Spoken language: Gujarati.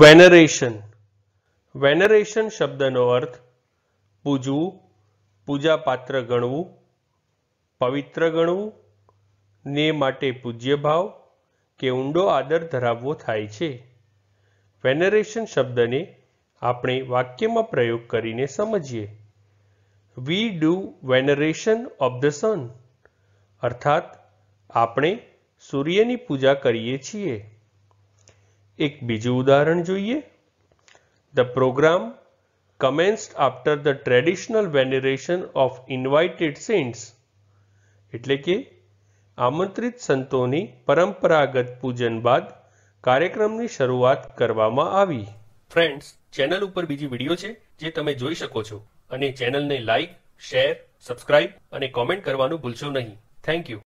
વેનરેશન વેનરેશન શબ્દનો અર્થ પૂજવું પૂજાપાત્ર ગણવું પવિત્ર ગણવું ને માટે પૂજ્ય ભાવ કે ઊંડો આદર ધરાવવો થાય છે વેનરેશન શબ્દને આપણે વાક્યમાં પ્રયોગ કરીને સમજીએ we do veneration of the sun અર્થાત આપણે સૂર્યની પૂજા કરીએ છીએ એક બીજું ઉદાહરણ જોઈએ the program commenced after the traditional veneration of invited saints એટલે કે આમંત્રિત સંતોની પરંપરાગત પૂજન બાદ કાર્યક્રમની શરૂઆત કરવામાં આવી ફ્રેન્ડ્સ ચેનલ ઉપર બીજી વિડીયો છે જે તમે જોઈ શકો છો અને ચેનલને લાઈક શેર સબસ્ક્રાઇબ અને કોમેન્ટ કરવાનું ભૂલશો નહીં થેન્ક યુ